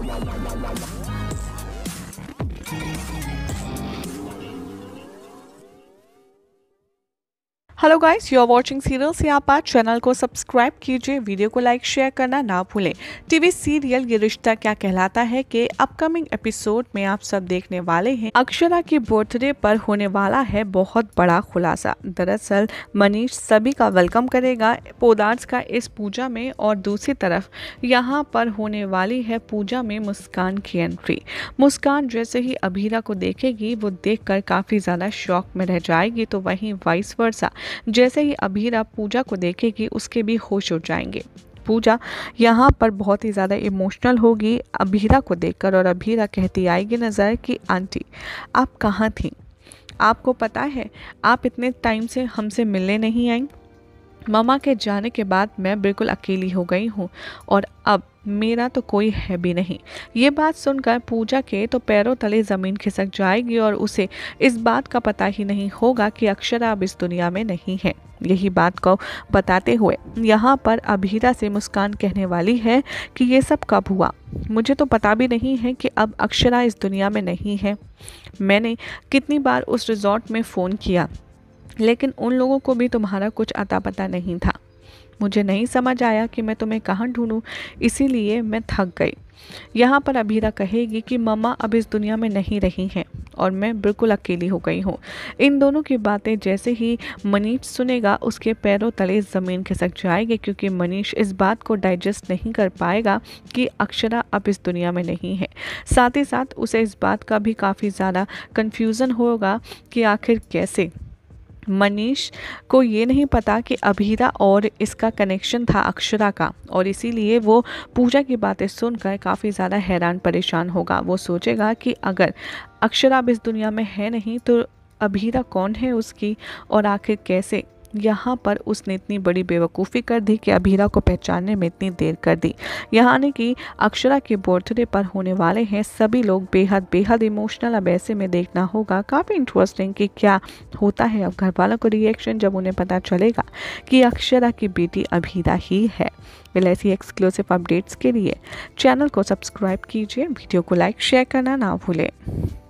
わあ hello guys you are watching serial से आप आज चैनल को सब्सक्राइब कीजिए वीडियो को लाइक शेयर करना ना भूलें टीवी सीरियल ये रिश्ता क्या कहलाता है के अपकमिंग एपिसोड में आप सब देखने वाले हैं अक्षरा के बर्थडे पर होने वाला है बहुत बड़ा खुलासा दरअसल मनीष सभी का वेलकम करेगा पोदार्स का इस पूजा में और दूसरी तरफ यहाँ पर होने वाली है पूजा में मुस्कान की एंट्री मुस्कान जैसे ही अभीरा को देखेगी वो देख काफ़ी ज़्यादा शौक में रह जाएगी तो वहीं वाइस वर्षा जैसे ही अबीर आप पूजा को देखेगी उसके भी होश उठ जाएंगे पूजा यहाँ पर बहुत ही ज़्यादा इमोशनल होगी अभीरा को देखकर और अभीरा कहती आएगी नज़र कि आंटी आप कहाँ थी आपको पता है आप इतने टाइम से हमसे मिलने नहीं आई मामा के जाने के बाद मैं बिल्कुल अकेली हो गई हूँ और अब मेरा तो कोई है भी नहीं ये बात सुनकर पूजा के तो पैरों तले ज़मीन खिसक जाएगी और उसे इस बात का पता ही नहीं होगा कि अक्षरा अब इस दुनिया में नहीं है यही बात को बताते हुए यहाँ पर अभीरा से मुस्कान कहने वाली है कि ये सब कब हुआ मुझे तो पता भी नहीं है कि अब अक्षरा इस दुनिया में नहीं है मैंने कितनी बार उस रिजॉर्ट में फ़ोन किया लेकिन उन लोगों को भी तुम्हारा कुछ अता पता नहीं था मुझे नहीं समझ आया कि मैं तुम्हें कहाँ ढूंढूं इसीलिए मैं थक गई यहाँ पर अभीरा कहेगी कि मम्मा अब इस दुनिया में नहीं रही हैं और मैं बिल्कुल अकेली हो गई हूँ इन दोनों की बातें जैसे ही मनीष सुनेगा उसके पैरों तले ज़मीन खिसक जाएगी क्योंकि मनीष इस बात को डाइजेस्ट नहीं कर पाएगा कि अक्षरा अब इस दुनिया में नहीं है साथ ही साथ उसे इस बात का भी काफ़ी ज़्यादा कन्फ्यूज़न होगा कि आखिर कैसे मनीष को ये नहीं पता कि अभीरा और इसका कनेक्शन था अक्षरा का और इसीलिए वो पूजा की बातें सुनकर काफ़ी ज़्यादा हैरान परेशान होगा वो सोचेगा कि अगर अक्षरा अब इस दुनिया में है नहीं तो अभीरा कौन है उसकी और आखिर कैसे यहाँ पर उसने इतनी बड़ी बेवकूफ़ी कर दी कि अभीरा को पहचानने में इतनी देर कर दी यहाँ ने कि अक्षरा के बर्थडे पर होने वाले हैं सभी लोग बेहद बेहद इमोशनल अब ऐसे में देखना होगा काफ़ी इंटरेस्टिंग कि क्या होता है अब घर वालों को रिएक्शन जब उन्हें पता चलेगा कि अक्षरा की बेटी अभीरा ही है मिले ऐसी एक्सक्लूसिव अपडेट्स के लिए चैनल को सब्सक्राइब कीजिए वीडियो को लाइक शेयर करना ना भूलें